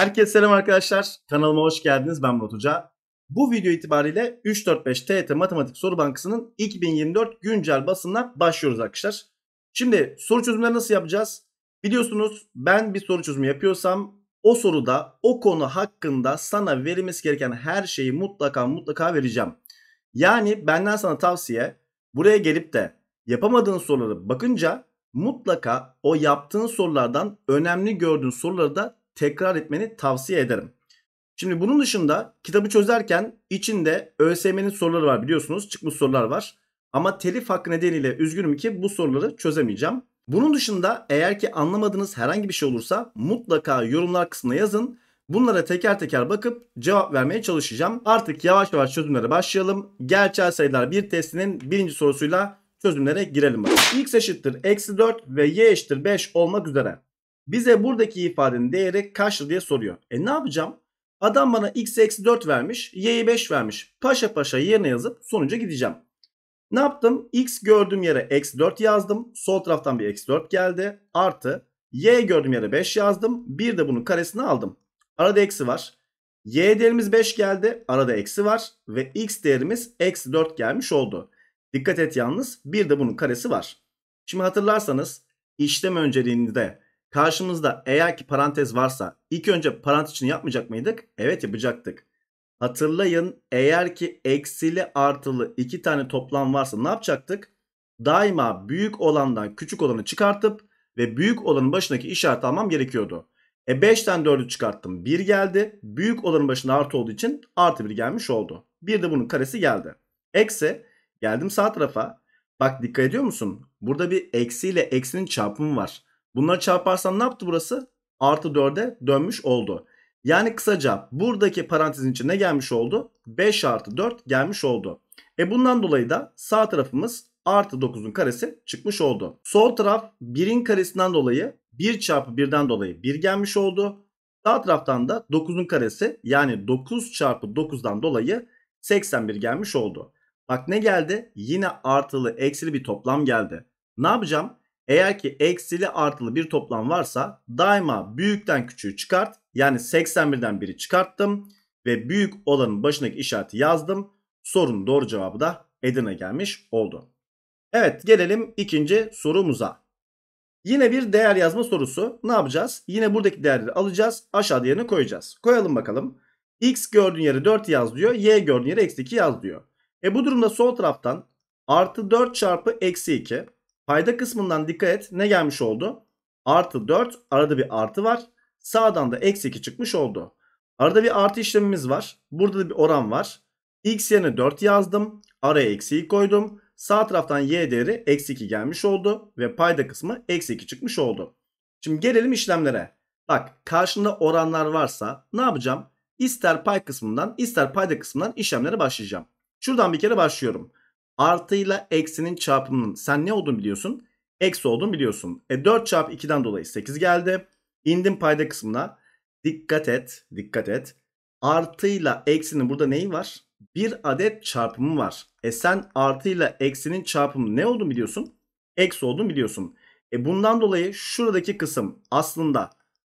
Herkese selam arkadaşlar. Kanalıma hoş geldiniz. Ben Murat Hoca. Bu video itibariyle 3 4 5 TET Matematik Soru Bankası'nın 2024 güncel basınına başlıyoruz arkadaşlar. Şimdi soru çözümleri nasıl yapacağız? Biliyorsunuz ben bir soru çözümü yapıyorsam o soruda o konu hakkında sana verilmesi gereken her şeyi mutlaka mutlaka vereceğim. Yani benden sana tavsiye buraya gelip de yapamadığın soruları bakınca mutlaka o yaptığın sorulardan önemli gördüğün soruları da tekrar etmeni tavsiye ederim. Şimdi bunun dışında kitabı çözerken içinde ÖSYM'nin soruları var biliyorsunuz. Çıkmış sorular var. Ama telif hakkı nedeniyle üzgünüm ki bu soruları çözemeyeceğim. Bunun dışında eğer ki anlamadığınız herhangi bir şey olursa mutlaka yorumlar kısmına yazın. Bunlara teker teker bakıp cevap vermeye çalışacağım. Artık yavaş yavaş çözümlere başlayalım. Gerçel sayılar bir testinin birinci sorusuyla çözümlere girelim. Bakalım. X eşittir eksi 4 ve y eşittir 5 olmak üzere bize buradaki ifadenin değeri kaçtır diye soruyor. E ne yapacağım? Adam bana x eksi 4 vermiş, y'yi 5 vermiş. Paşa paşa yerine yazıp sonuca gideceğim. Ne yaptım? x gördüğüm yere eksi 4 yazdım. Sol taraftan bir eksi 4 geldi. Artı y gördüğüm yere 5 yazdım. Bir de bunun karesini aldım. Arada eksi var. y değerimiz 5 geldi. Arada eksi var. Ve x değerimiz eksi 4 gelmiş oldu. Dikkat et yalnız bir de bunun karesi var. Şimdi hatırlarsanız işlem önceliğinde Karşımızda eğer ki parantez varsa ilk önce parantez içini yapmayacak mıydık? Evet yapacaktık. Hatırlayın eğer ki eksili artılı iki tane toplam varsa ne yapacaktık? Daima büyük olandan küçük olanı çıkartıp ve büyük olanın başındaki işareti almam gerekiyordu. E 5'ten 4'ü çıkarttım 1 geldi. Büyük olanın başında artı olduğu için artı 1 gelmiş oldu. Bir de bunun karesi geldi. Eksi geldim sağ tarafa. Bak dikkat ediyor musun? Burada bir eksiyle eksinin çarpımı var. Bunları çarparsan ne yaptı burası? Artı 4'e dönmüş oldu. Yani kısaca buradaki parantezin içine ne gelmiş oldu? 5 artı 4 gelmiş oldu. E bundan dolayı da sağ tarafımız artı 9'un karesi çıkmış oldu. Sol taraf 1'in karesinden dolayı 1 çarpı 1'den dolayı 1 gelmiş oldu. Sağ taraftan da 9'un karesi yani 9 çarpı 9'dan dolayı 81 gelmiş oldu. Bak ne geldi? Yine artılı eksili bir toplam geldi. Ne yapacağım? Eğer ki eksili artılı bir toplam varsa daima büyükten küçüğü çıkart. Yani 81'den biri çıkarttım ve büyük olanın başındaki işareti yazdım. Sorunun doğru cevabı da Edirne gelmiş oldu. Evet gelelim ikinci sorumuza. Yine bir değer yazma sorusu. Ne yapacağız? Yine buradaki değerleri alacağız. Aşağıda yerine koyacağız. Koyalım bakalım. X gördüğün yere 4 yaz diyor. Y gördüğün yere eksi 2 yaz diyor. E bu durumda sol taraftan artı 4 çarpı eksi 2 Payda kısmından dikkat et ne gelmiş oldu? Artı 4 arada bir artı var. Sağdan da eksi 2 çıkmış oldu. Arada bir artı işlemimiz var. Burada da bir oran var. X yerine 4 yazdım. Araya eksiyi koydum. Sağ taraftan y değeri eksi 2 gelmiş oldu. Ve payda kısmı eksi 2 çıkmış oldu. Şimdi gelelim işlemlere. Bak karşında oranlar varsa ne yapacağım? İster pay kısmından ister payda kısmından işlemlere başlayacağım. Şuradan bir kere başlıyorum artıyla eksinin çarpımının sen ne olduğunu biliyorsun? Eksi olduğunu biliyorsun. E 4 çarpı 2'den dolayı 8 geldi. İndim payda kısmına. Dikkat et, dikkat et. Artıyla eksinin burada neyi var? Bir adet çarpımı var. E sen artıyla eksinin çarpımı ne olduğunu biliyorsun? Eksi olduğunu biliyorsun. E bundan dolayı şuradaki kısım aslında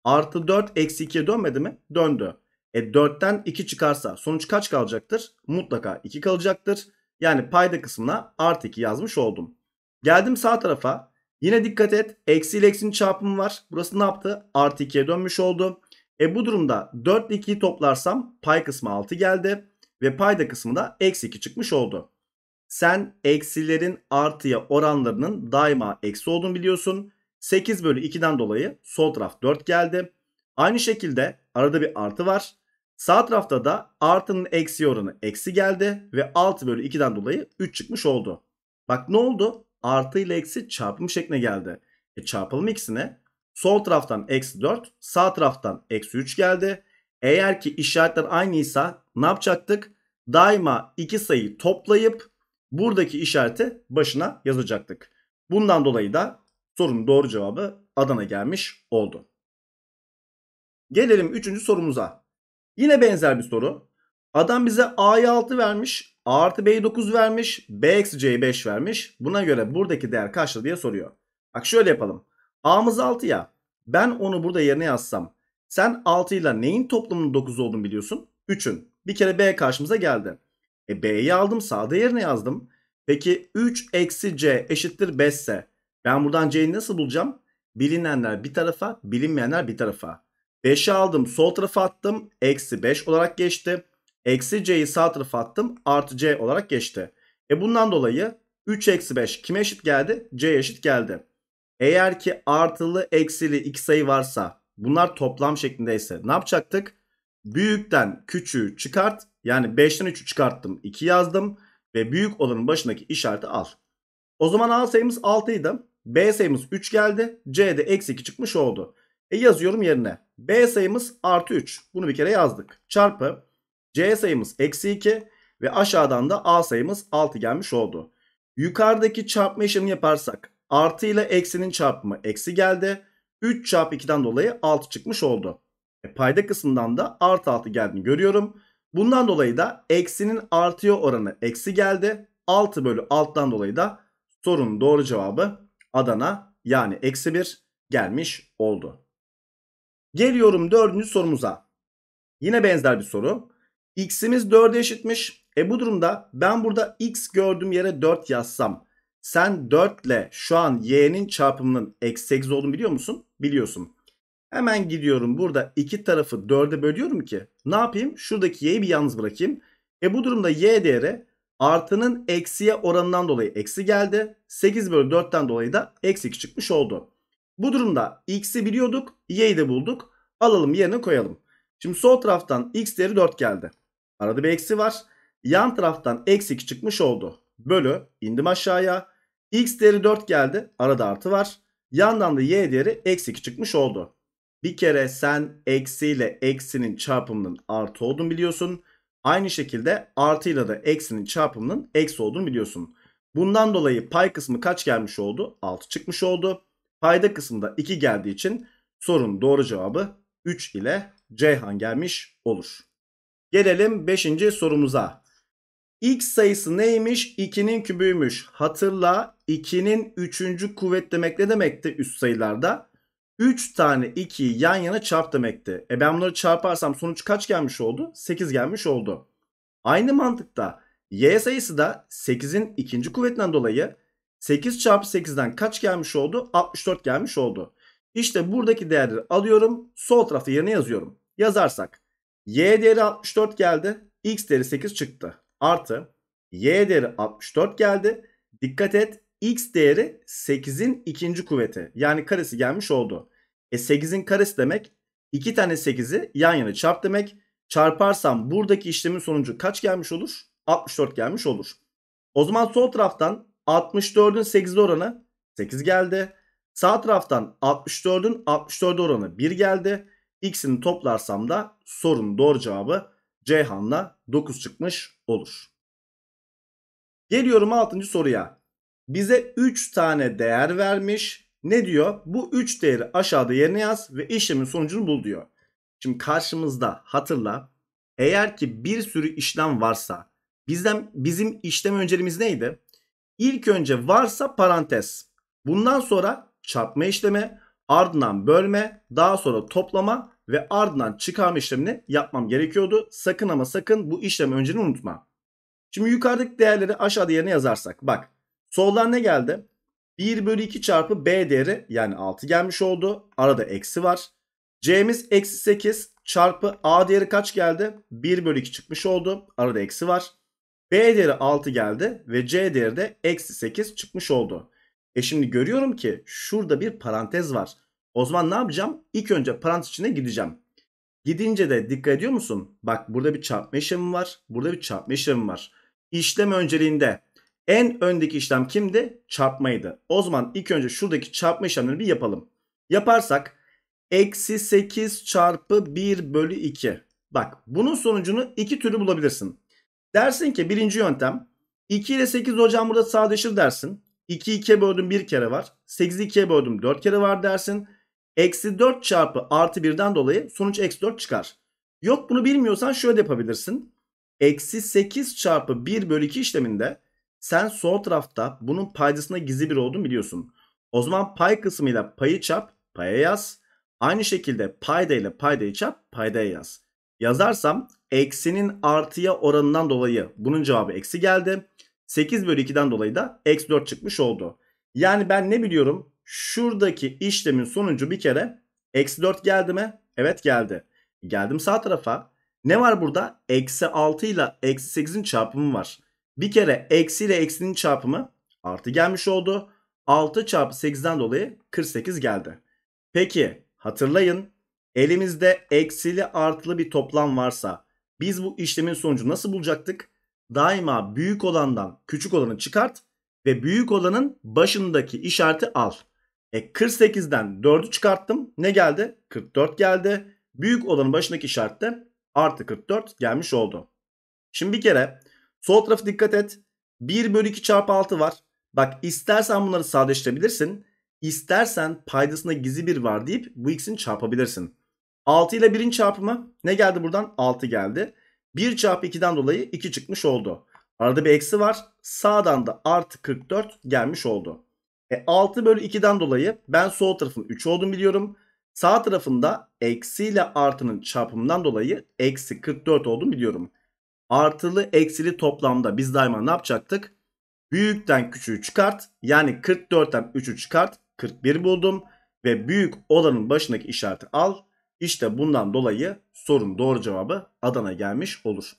artı 4 eksi 2'ye dönmedi mi? Döndü. E 4'ten 2 çıkarsa sonuç kaç kalacaktır? Mutlaka 2 kalacaktır. Yani payda kısmına artı 2 yazmış oldum. Geldim sağ tarafa. Yine dikkat et. Eksi ile eksinin çarpımı var. Burası ne yaptı? Artı 2'ye dönmüş oldu. E bu durumda 4 ile 2'yi toplarsam pay kısmı 6 geldi. Ve payda kısmı da eksi 2 çıkmış oldu. Sen eksilerin artıya oranlarının daima eksi olduğunu biliyorsun. 8 bölü 2'den dolayı sol taraf 4 geldi. Aynı şekilde arada bir artı var. Sağ tarafta da artının eksi oranı eksi geldi ve 6 bölü 2'den dolayı 3 çıkmış oldu. Bak ne oldu? Artı ile eksi çarpım şekline geldi. E çarpalım ikisine. Sol taraftan eksi 4, sağ taraftan eksi 3 geldi. Eğer ki işaretler aynıysa ne yapacaktık? Daima iki sayıyı toplayıp buradaki işareti başına yazacaktık. Bundan dolayı da sorunun doğru cevabı Adana gelmiş oldu. Gelelim 3. sorumuza. Yine benzer bir soru. Adam bize A'yı 6 vermiş. A artı B'yi 9 vermiş. B eksi C'yi 5 vermiş. Buna göre buradaki değer kaçtı diye soruyor. Bak şöyle yapalım. A'mız 6 ya. Ben onu burada yerine yazsam. Sen 6 ile neyin toplamının 9 olduğunu biliyorsun. 3'ün. Bir kere B karşımıza geldi. E B'yi aldım sağda yerine yazdım. Peki 3 eksi C eşittir 5 ise ben buradan C'yi nasıl bulacağım? Bilinenler bir tarafa bilinmeyenler bir tarafa. 5'i aldım sol tarafa attım. Eksi 5 olarak geçti. Eksi c'yi sağ tarafa attım. Artı c olarak geçti. E bundan dolayı 3 eksi 5 kime eşit geldi? c eşit geldi. Eğer ki artılı eksili iki sayı varsa bunlar toplam şeklindeyse ne yapacaktık? Büyükten küçüğü çıkart. Yani 5'ten 3'ü çıkarttım 2 yazdım. Ve büyük olanın başındaki işareti al. O zaman A sayımız 6 idi. B sayımız 3 geldi. c'de eksi 2 çıkmış oldu. E yazıyorum yerine. B sayımız artı 3. Bunu bir kere yazdık. Çarpı C sayımız eksi 2 ve aşağıdan da A sayımız 6 gelmiş oldu. Yukarıdaki çarpma işlemi yaparsak artı ile eksinin çarpımı eksi geldi. 3 çarpı 2'den dolayı 6 çıkmış oldu. E payda kısmından da artı 6 geldiğini görüyorum. Bundan dolayı da eksinin artıya oranı eksi geldi. 6 bölü 6'dan dolayı da sorunun doğru cevabı Adana yani eksi 1 gelmiş oldu. Geliyorum dördüncü sorumuza. Yine benzer bir soru. X'imiz 4'e eşitmiş. E bu durumda ben burada X gördüğüm yere 4 yazsam. Sen 4 ile şu an Y'nin çarpımının eksi 8 olduğunu biliyor musun? Biliyorsun. Hemen gidiyorum burada iki tarafı 4'e bölüyorum ki. Ne yapayım? Şuradaki Y'yi bir yalnız bırakayım. E bu durumda Y değeri artının eksiye oranından dolayı eksi geldi. 8 bölü 4'ten dolayı da eksi 2 çıkmış oldu. Bu durumda x'i biliyorduk, y'yi de bulduk. Alalım yerine koyalım. Şimdi sol taraftan x değeri 4 geldi. Arada bir eksi var. Yan taraftan eksi 2 çıkmış oldu. Bölü indim aşağıya. x değeri 4 geldi. Arada artı var. Yandan da y değeri eksi 2 çıkmış oldu. Bir kere sen eksiyle eksinin çarpımının artı olduğunu biliyorsun. Aynı şekilde artıyla da eksinin çarpımının eksi olduğunu biliyorsun. Bundan dolayı pay kısmı kaç gelmiş oldu? 6 çıkmış oldu. Payda kısmında 2 geldiği için sorunun doğru cevabı 3 ile Ceyhan gelmiş olur. Gelelim 5. sorumuza. X sayısı neymiş? 2'nin kübüymüş. Hatırla 2'nin 3. kuvvet demek ne demekti üst sayılarda? 3 tane 2'yi yan yana çarp demekti. E ben bunları çarparsam sonuç kaç gelmiş oldu? 8 gelmiş oldu. Aynı mantıkta y sayısı da 8'in ikinci kuvvetinden dolayı 8 çarpı 8'den kaç gelmiş oldu? 64 gelmiş oldu. İşte buradaki değerleri alıyorum. Sol tarafta yerine yazıyorum. Yazarsak y değeri 64 geldi. x değeri 8 çıktı. Artı y değeri 64 geldi. Dikkat et x değeri 8'in ikinci kuvveti. Yani karesi gelmiş oldu. E 8'in karesi demek 2 tane 8'i yan yana çarp demek. Çarparsam buradaki işlemin sonucu kaç gelmiş olur? 64 gelmiş olur. O zaman sol taraftan 64'ün 8 oranı 8 geldi. Sağ taraftan 64'ün 64 oranı 1 geldi. X'ini toplarsam da sorunun doğru cevabı Ceyhan'la 9 çıkmış olur. Geliyorum 6. soruya. Bize 3 tane değer vermiş. Ne diyor? Bu 3 değeri aşağıda yerine yaz ve işlemin sonucunu bul diyor. Şimdi karşımızda hatırla eğer ki bir sürü işlem varsa bizden bizim işlem önceliğimiz neydi? İlk önce varsa parantez. Bundan sonra çarpma işlemi, ardından bölme, daha sonra toplama ve ardından çıkarma işlemini yapmam gerekiyordu. Sakın ama sakın bu işlemi önceni unutma. Şimdi yukarıdaki değerleri aşağıda yerine yazarsak. Bak soldan ne geldi? 1 bölü 2 çarpı B değeri yani 6 gelmiş oldu. Arada eksi var. C'miz eksi 8 çarpı A değeri kaç geldi? 1 bölü 2 çıkmış oldu. Arada eksi var. B değeri 6 geldi ve C değeri de eksi 8 çıkmış oldu. E şimdi görüyorum ki şurada bir parantez var. O zaman ne yapacağım? İlk önce parantez içine gideceğim. Gidince de dikkat ediyor musun? Bak burada bir çarpma işlemi var. Burada bir çarpma işlemi var. İşlem önceliğinde en öndeki işlem kimdi? Çarpmaydı. O zaman ilk önce şuradaki çarpma işlemlerini bir yapalım. Yaparsak eksi 8 çarpı 1 bölü 2. Bak bunun sonucunu iki türlü bulabilirsin. Dersin ki birinci yöntem 2 ile 8 hocam burada sadeşir dersin. 2'yi 2'ye böldüm 1 kere var. 8'i 2'ye böldüm 4 kere var dersin. Eksi 4 çarpı artı 1'den dolayı sonuç eksi 4 çıkar. Yok bunu bilmiyorsan şöyle yapabilirsin. Eksi 8 çarpı 1 bölü 2 işleminde sen sol tarafta bunun paydasına gizli bir olduğunu biliyorsun. O zaman pay kısmıyla payı çarp paya yaz. Aynı şekilde payda ile paydayı çarp paydaya yaz yazarsam eksinin artıya oranından dolayı bunun cevabı eksi geldi. 8 bölü 2'den dolayı da eksi 4 çıkmış oldu. Yani ben ne biliyorum? Şuradaki işlemin sonucu bir kere eksi 4 geldi mi? Evet geldi. Geldim sağ tarafa. Ne var burada? Eksi 6 ile eksi 8'in çarpımı var. Bir kere eksi ile eksinin çarpımı artı gelmiş oldu. 6 çarpı 8'den dolayı 48 geldi. Peki hatırlayın Elimizde eksili artılı bir toplam varsa biz bu işlemin sonucu nasıl bulacaktık? Daima büyük olandan küçük olanı çıkart ve büyük olanın başındaki işareti al. E 48'den 4'ü çıkarttım. Ne geldi? 44 geldi. Büyük olanın başındaki işaret artı 44 gelmiş oldu. Şimdi bir kere sol tarafı dikkat et. 1 bölü 2 çarpı 6 var. Bak istersen bunları sadeleştirebilirsin. İstersen paydasında gizli bir var deyip bu x'ini çarpabilirsin. 6 ile 1'in çarpımı ne geldi buradan? 6 geldi. 1 çarpı 2'den dolayı 2 çıkmış oldu. Arada bir eksi var. Sağdan da artı 44 gelmiş oldu. E 6 bölü 2'den dolayı ben sol tarafın 3 olduğunu biliyorum. Sağ tarafında eksi ile artının çarpımından dolayı eksi 44 olduğunu biliyorum. Artılı eksili toplamda biz daima ne yapacaktık? Büyükten küçüğü çıkart. Yani 44'ten 3'ü çıkart. 41 buldum. Ve büyük olanın başındaki işareti al. İşte bundan dolayı sorun doğru cevabı Adana gelmiş olur.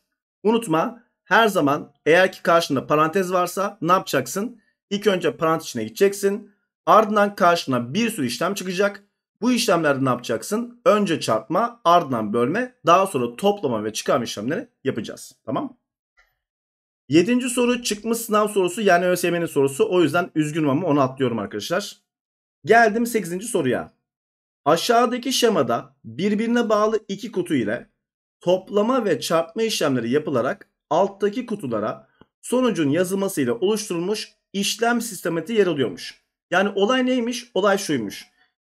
Unutma her zaman eğer ki karşında parantez varsa ne yapacaksın? İlk önce parantez içine gideceksin. Ardından karşına bir sürü işlem çıkacak. Bu işlemlerde ne yapacaksın? Önce çarpma, ardından bölme, daha sonra toplama ve çıkarma işlemleri yapacağız. Tamam mı? Yedinci soru çıkmış sınav sorusu yani ÖSYM'nin sorusu. O yüzden üzgünüm ama onu atlıyorum arkadaşlar. Geldim sekizinci soruya. Aşağıdaki şemada birbirine bağlı iki kutu ile toplama ve çarpma işlemleri yapılarak alttaki kutulara sonucun yazılmasıyla oluşturulmuş işlem sistematiği yer alıyormuş. Yani olay neymiş? Olay şuymuş.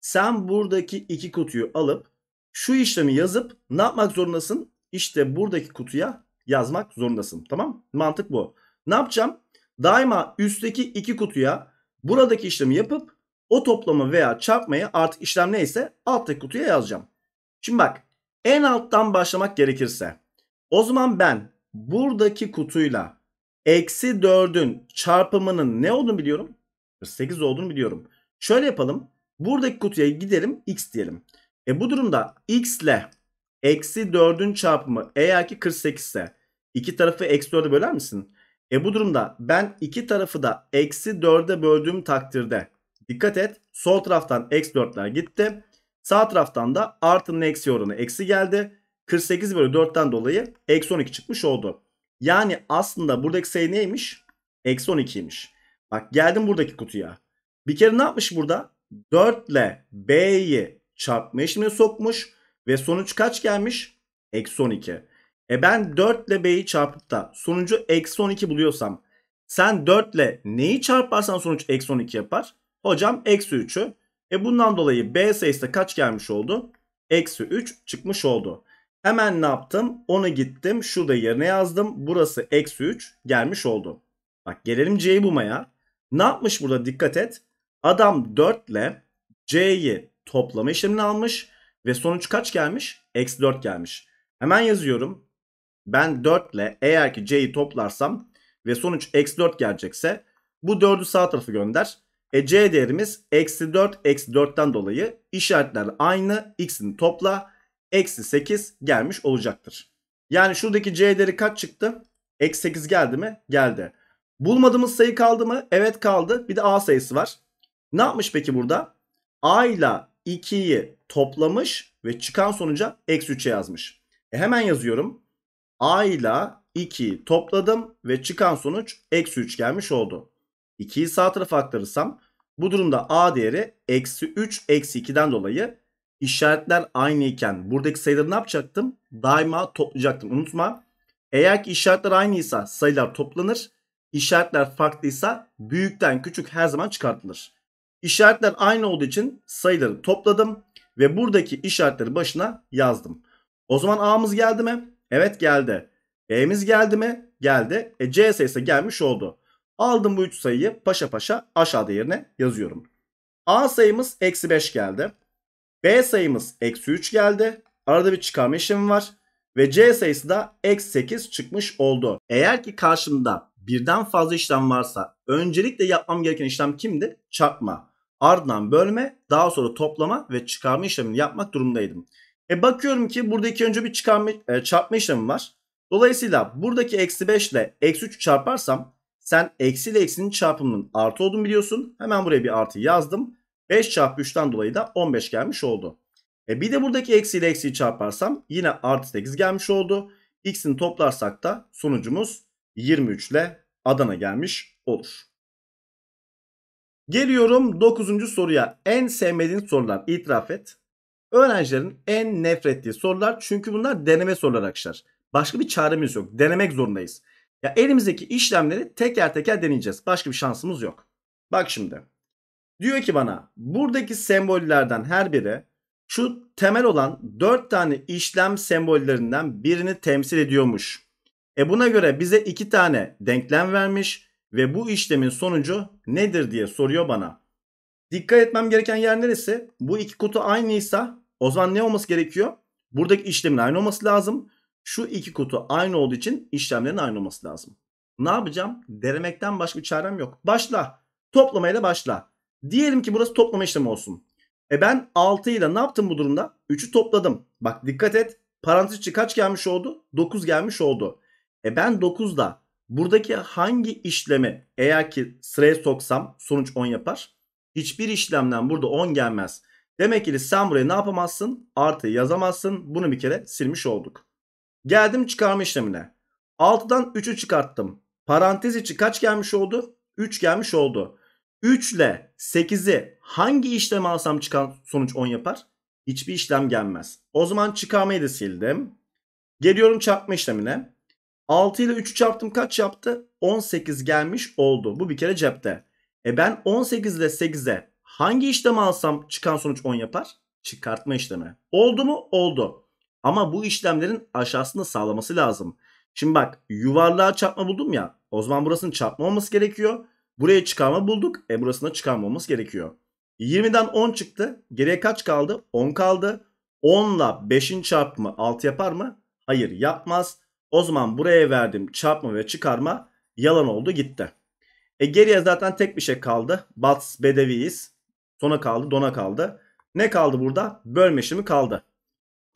Sen buradaki iki kutuyu alıp şu işlemi yazıp ne yapmak zorundasın? İşte buradaki kutuya yazmak zorundasın. Tamam Mantık bu. Ne yapacağım? Daima üstteki iki kutuya buradaki işlemi yapıp o toplamı veya çarpmayı artık işlem neyse alttaki kutuya yazacağım. Şimdi bak en alttan başlamak gerekirse o zaman ben buradaki kutuyla eksi 4'ün çarpımının ne olduğunu biliyorum. 48 olduğunu biliyorum. Şöyle yapalım. Buradaki kutuya gidelim x diyelim. E bu durumda x ile eksi 4'ün çarpımı eğer ki 48 ise iki tarafı eksi 4'e böler misin? E bu durumda ben iki tarafı da eksi 4'e böldüğüm takdirde Dikkat et sol taraftan eksi 4'ler gitti. Sağ taraftan da artının eksi oranı eksi geldi. 48 bölü 4'ten dolayı eksi 12 çıkmış oldu. Yani aslında buradaki sayı neymiş? Eksi 12'ymiş. Bak geldim buradaki kutuya. Bir kere ne yapmış burada? 4 ile B'yi çarpma işlemine sokmuş. Ve sonuç kaç gelmiş? Eksi 12. E ben 4 ile B'yi çarpıp da sonucu eksi 12 buluyorsam. Sen 4 ile neyi çarparsan sonuç eksi 12 yapar? Hocam eksi 3'ü. E bundan dolayı B sayısı da kaç gelmiş oldu? Eksi 3 çıkmış oldu. Hemen ne yaptım? Onu gittim. Şurada yerine yazdım. Burası eksi 3 gelmiş oldu. Bak gelelim C'yi bulmaya. Ne yapmış burada dikkat et. Adam 4 ile C'yi toplama işlemini almış. Ve sonuç kaç gelmiş? Eksi 4 gelmiş. Hemen yazıyorum. Ben 4 ile eğer ki C'yi toplarsam ve sonuç eksi 4 gelecekse bu 4'ü sağ tarafı gönder. E C değerimiz eksi 4 eksi 4'ten dolayı işaretler aynı. X'ini topla. Eksi 8 gelmiş olacaktır. Yani şuradaki C değeri kaç çıktı? Eksi 8 geldi mi? Geldi. Bulmadığımız sayı kaldı mı? Evet kaldı. Bir de A sayısı var. Ne yapmış peki burada? A ile 2'yi toplamış ve çıkan sonuca eksi 3'e yazmış. E hemen yazıyorum. A ile 2'yi topladım ve çıkan sonuç eksi 3 gelmiş oldu. 2'yi sağ tarafa aktarırsam bu durumda a değeri eksi 3 eksi 2'den dolayı işaretler aynıyken buradaki sayıları ne yapacaktım? Daima toplayacaktım. Unutma. Eğer ki işaretler aynıysa sayılar toplanır. İşaretler farklıysa büyükten küçük her zaman çıkartılır. İşaretler aynı olduğu için sayıları topladım ve buradaki işaretleri başına yazdım. O zaman A'mız geldi mi? Evet geldi. E'miz geldi mi? Geldi. E C sayısı gelmiş oldu. Aldım bu 3 sayıyı paşa paşa aşağıda yerine yazıyorum. A sayımız eksi 5 geldi. B sayımız eksi 3 geldi. Arada bir çıkarma işlemi var. Ve C sayısı da eksi 8 çıkmış oldu. Eğer ki karşımda birden fazla işlem varsa öncelikle yapmam gereken işlem kimdi? Çarpma. Ardından bölme, daha sonra toplama ve çıkarma işlemini yapmak durumdaydım. E bakıyorum ki burada buradaki önce bir çıkarma, e, çarpma işlemi var. Dolayısıyla buradaki eksi 5 ile eksi 3 çarparsam sen eksi ile eksinin çarpımının artı olduğunu biliyorsun. Hemen buraya bir artı yazdım. 5 çarpı 3'ten dolayı da 15 gelmiş oldu. E bir de buradaki eksi ile eksiyi çarparsam yine artı 8 gelmiş oldu. X'ini toplarsak da sonucumuz 23 ile Adana gelmiş olur. Geliyorum 9. soruya. En sevmediğin sorular itiraf et. Öğrencilerin en nefret ettiği sorular çünkü bunlar deneme soruları arkadaşlar. Başka bir çaremiz yok. Denemek zorundayız. Ya elimizdeki işlemleri teker teker deneyeceğiz. Başka bir şansımız yok. Bak şimdi. Diyor ki bana buradaki sembollerden her biri şu temel olan 4 tane işlem sembollerinden birini temsil ediyormuş. E buna göre bize 2 tane denklem vermiş ve bu işlemin sonucu nedir diye soruyor bana. Dikkat etmem gereken yer neresi? Bu iki kutu aynıysa o zaman ne olması gerekiyor? Buradaki işlemin aynı olması lazım. Şu iki kutu aynı olduğu için işlemlerin aynı olması lazım. Ne yapacağım? Denemekten başka bir çarem yok. Başla. Toplamayla başla. Diyelim ki burası toplama işlemi olsun. E ben 6 ile ne yaptım bu durumda? 3'ü topladım. Bak dikkat et. Parantez içi kaç gelmiş oldu? 9 gelmiş oldu. E ben 9'da buradaki hangi işlemi eğer ki sıraya soksam sonuç 10 yapar. Hiçbir işlemden burada 10 gelmez. Demek ki sen buraya ne yapamazsın? Artı yazamazsın. Bunu bir kere silmiş olduk. Geldim çıkarma işlemine. 6'dan 3'ü çıkarttım. Parantez içi kaç gelmiş oldu? 3 gelmiş oldu. 3 ile 8'i hangi işlem alsam çıkan sonuç 10 yapar? Hiçbir işlem gelmez. O zaman çıkarmayı da sildim. Geliyorum çarpma işlemine. 6 ile 3'ü çarptım kaç yaptı? 18 gelmiş oldu. Bu bir kere cepte. E ben 18 ile 8'e hangi işlemi alsam çıkan sonuç 10 yapar? Çıkartma işlemi. Oldu mu? Oldu. Ama bu işlemlerin aşağısını sağlaması lazım. Şimdi bak yuvarlığa çarpma buldum ya. O zaman burasının çarpma olması gerekiyor. Buraya çıkarma bulduk. E burasına çıkarma olması gerekiyor. 20'den 10 çıktı. Geriye kaç kaldı? 10 kaldı. 10 ile 5'in çarpımı 6 yapar mı? Hayır yapmaz. O zaman buraya verdim çarpma ve çıkarma yalan oldu gitti. E geriye zaten tek bir şey kaldı. Bats bedeviyiz. Sona kaldı dona kaldı. Ne kaldı burada? Bölme işlemi kaldı.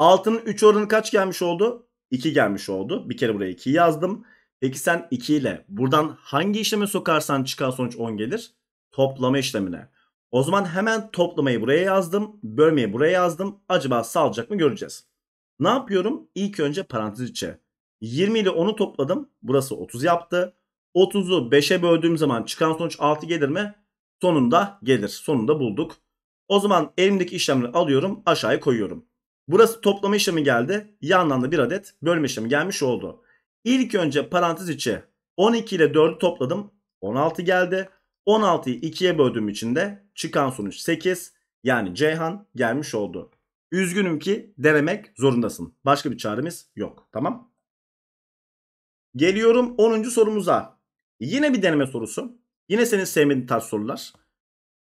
Altının 3 oranı kaç gelmiş oldu? 2 gelmiş oldu. Bir kere buraya 2 yazdım. Peki sen 2 ile buradan hangi işleme sokarsan çıkan sonuç 10 gelir? Toplama işlemine. O zaman hemen toplamayı buraya yazdım. Bölmeyi buraya yazdım. Acaba sağlayacak mı göreceğiz. Ne yapıyorum? İlk önce parantez içe. 20 ile 10'u topladım. Burası 30 yaptı. 30'u 5'e böldüğüm zaman çıkan sonuç 6 gelir mi? Sonunda gelir. Sonunda bulduk. O zaman elimdeki işlemleri alıyorum. Aşağıya koyuyorum. Burası toplama işlemi geldi. Yandan da bir adet bölme işlemi gelmiş oldu. İlk önce parantez içi 12 ile 4'ü topladım. 16 geldi. 16'yı 2'ye böldüğüm için de çıkan sonuç 8. Yani Ceyhan gelmiş oldu. Üzgünüm ki denemek zorundasın. Başka bir çaremiz yok. Tamam. Geliyorum 10. sorumuza. Yine bir deneme sorusu. Yine senin sevmediğin tarz sorular.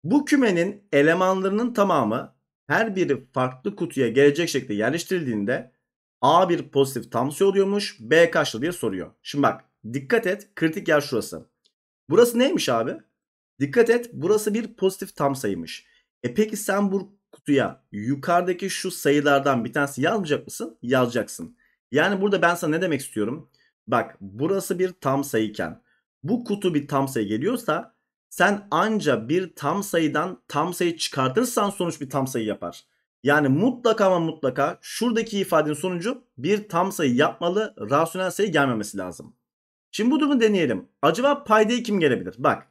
Bu kümenin elemanlarının tamamı her biri farklı kutuya gelecek şekilde yerleştirildiğinde A bir pozitif tamsi oluyormuş. B kaçlı diye soruyor. Şimdi bak dikkat et kritik yer şurası. Burası neymiş abi? Dikkat et burası bir pozitif tam sayıymış. E peki sen bu kutuya yukarıdaki şu sayılardan bir tanesi yazmayacak mısın? Yazacaksın. Yani burada ben sana ne demek istiyorum? Bak burası bir tam sayıken bu kutu bir tam sayı geliyorsa sen anca bir tam sayıdan tam sayı çıkartırsan sonuç bir tam sayı yapar. Yani mutlaka ama mutlaka şuradaki ifadenin sonucu bir tam sayı yapmalı, rasyonel sayı gelmemesi lazım. Şimdi bu durumu deneyelim. Acaba paydayı kim gelebilir? Bak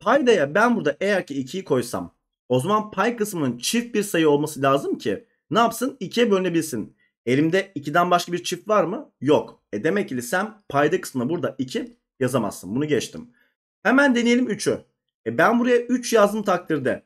paydaya ben burada eğer ki 2'yi koysam o zaman pay kısmının çift bir sayı olması lazım ki ne yapsın? 2'ye bölünebilsin. Elimde 2'den başka bir çift var mı? Yok. E demek ki sen payda kısmına burada 2 yazamazsın. Bunu geçtim. Hemen deneyelim 3'ü. E ben buraya 3 yazdım takdirde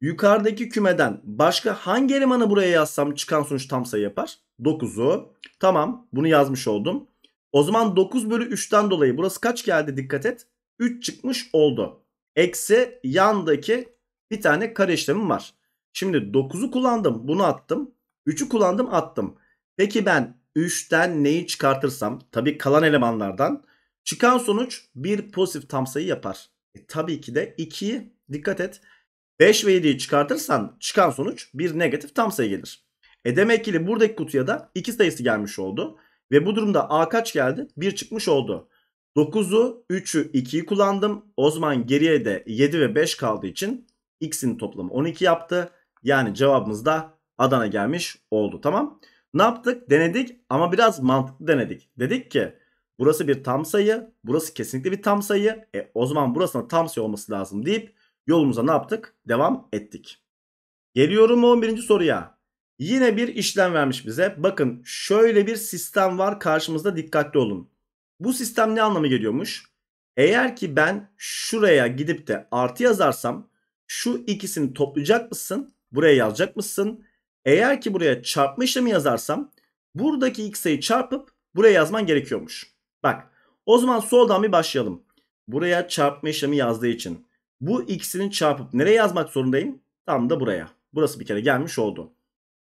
yukarıdaki kümeden başka hangi elemanı buraya yazsam çıkan sonuç tam sayı yapar? 9'u. Tamam bunu yazmış oldum. O zaman 9 bölü 3'ten dolayı burası kaç geldi dikkat et. 3 çıkmış oldu. Eksi yandaki bir tane kare işlemim var. Şimdi 9'u kullandım bunu attım. 3'ü kullandım attım. Peki ben 3'ten neyi çıkartırsam Tabii kalan elemanlardan çıkan sonuç bir pozitif tam sayı yapar. E, tabii ki de 2'yi dikkat et. 5 ve 7'yi çıkartırsan çıkan sonuç bir negatif tam sayı gelir. E demek ki buradaki kutuya da 2 sayısı gelmiş oldu. Ve bu durumda A kaç geldi? 1 çıkmış oldu. 9'u, 3'ü, 2'yi kullandım. O zaman geriye de 7 ve 5 kaldığı için x'in toplamı 12 yaptı. Yani cevabımız da Adana gelmiş oldu. Tamam. Ne yaptık? Denedik ama biraz mantıklı denedik. Dedik ki Burası bir tam sayı. Burası kesinlikle bir tam sayı. E, o zaman burasına tam sayı olması lazım deyip yolumuza ne yaptık? Devam ettik. Geliyorum 11. soruya. Yine bir işlem vermiş bize. Bakın şöyle bir sistem var karşımızda dikkatli olun. Bu sistem ne anlamı geliyormuş? Eğer ki ben şuraya gidip de artı yazarsam şu ikisini toplayacak mısın? Buraya yazacak mısın? Eğer ki buraya çarpma işlemi yazarsam buradaki iki sayı çarpıp buraya yazman gerekiyormuş. Bak o zaman soldan bir başlayalım. Buraya çarpma işlemi yazdığı için. Bu ikisini çarpıp nereye yazmak zorundayım? Tam da buraya. Burası bir kere gelmiş oldu.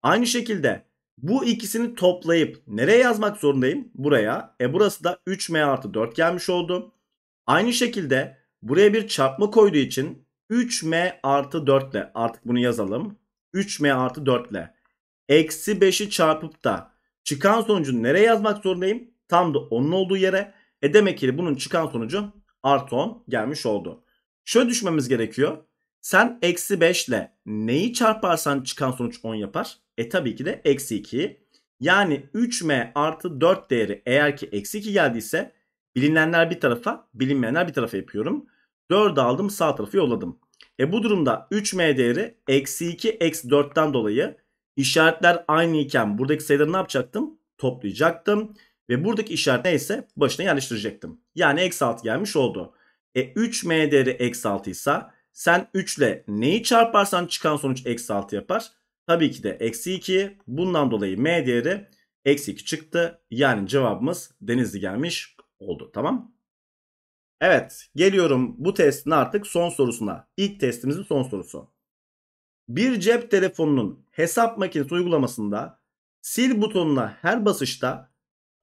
Aynı şekilde bu ikisini toplayıp nereye yazmak zorundayım? Buraya. E burası da 3m artı 4 gelmiş oldu. Aynı şekilde buraya bir çarpma koyduğu için 3m artı 4 ile artık bunu yazalım. 3m artı 4 ile eksi 5'i çarpıp da çıkan sonucu nereye yazmak zorundayım? tam da 10'un olduğu yere. E demek ki bunun çıkan sonucu artı 10 gelmiş oldu. Şöyle düşmemiz gerekiyor. Sen eksi 5 ile neyi çarparsan çıkan sonuç 10 yapar. E tabii ki de eksi 2'yi. Yani 3m artı 4 değeri eğer ki eksi 2 geldiyse bilinenler bir tarafa bilinmeyenler bir tarafa yapıyorum. 4 aldım sağ tarafı yolladım. E bu durumda 3m değeri eksi 2 eksi 4'ten dolayı işaretler aynı iken buradaki sayıları ne yapacaktım? Toplayacaktım. Ve buradaki işaret neyse başına yerleştirecektim. Yani eksi 6 gelmiş oldu. E 3m değeri eksi 6 ise sen 3 ile neyi çarparsan çıkan sonuç eksi 6 yapar. Tabii ki de eksi 2 bundan dolayı m değeri eksi 2 çıktı. Yani cevabımız denizli gelmiş oldu tamam Evet geliyorum bu testin artık son sorusuna. İlk testimizin son sorusu. Bir cep telefonunun hesap makinesi uygulamasında sil butonuna her basışta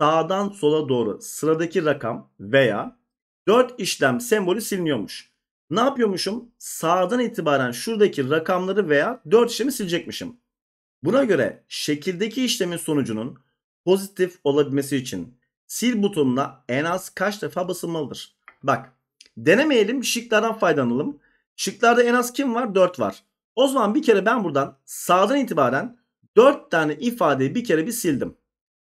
sağdan sola doğru sıradaki rakam veya 4 işlem sembolü siliniyormuş. Ne yapıyormuşum? Sağdan itibaren şuradaki rakamları veya 4 işlemi silecekmişim. Buna göre şekildeki işlemin sonucunun pozitif olabilmesi için sil butonuna en az kaç defa basılmalıdır? Bak denemeyelim şıklardan faydalanalım. Şıklarda en az kim var? 4 var. O zaman bir kere ben buradan sağdan itibaren 4 tane ifadeyi bir kere bir sildim.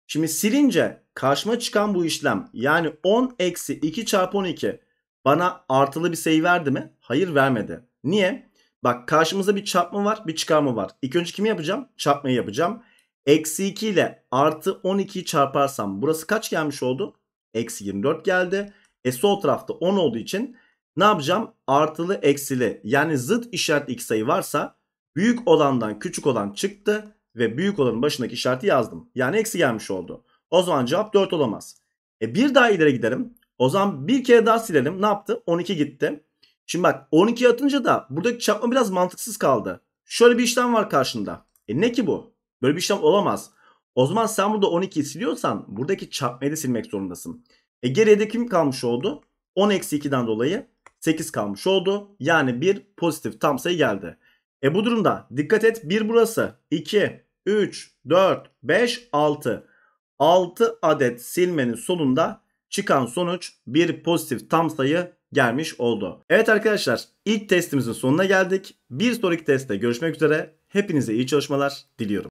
Şimdi silince karşıma çıkan bu işlem yani 10 eksi 2 çarpı 12 bana artılı bir sayı verdi mi? Hayır vermedi. Niye? Bak karşımızda bir çarpma var bir çıkarma var. İlk önce kimi yapacağım? Çarpmayı yapacağım. Eksi 2 ile artı 12'yi çarparsam burası kaç gelmiş oldu? Eksi 24 geldi. E sol tarafta 10 olduğu için ne yapacağım? Artılı eksili yani zıt işaret iki sayı varsa büyük olandan küçük olan çıktı ve büyük olanın başındaki işareti yazdım. Yani eksi gelmiş oldu. O zaman cevap 4 olamaz. E bir daha ileri gidelim. O zaman bir kere daha silelim. Ne yaptı? 12 gitti. Şimdi bak 12 atınca da buradaki çarpma biraz mantıksız kaldı. Şöyle bir işlem var karşında. E ne ki bu? Böyle bir işlem olamaz. O zaman sen burada 12'yi siliyorsan buradaki çarpmayı da silmek zorundasın. E geriye de kim kalmış oldu? 10 eksi 2'den dolayı 8 kalmış oldu. Yani bir pozitif tam sayı geldi. E bu durumda dikkat et 1 burası. 2, 3, 4, 5, 6. 6 adet silmenin sonunda çıkan sonuç bir pozitif tam sayı gelmiş oldu. Evet arkadaşlar ilk testimizin sonuna geldik. Bir sonraki testte görüşmek üzere. Hepinize iyi çalışmalar diliyorum.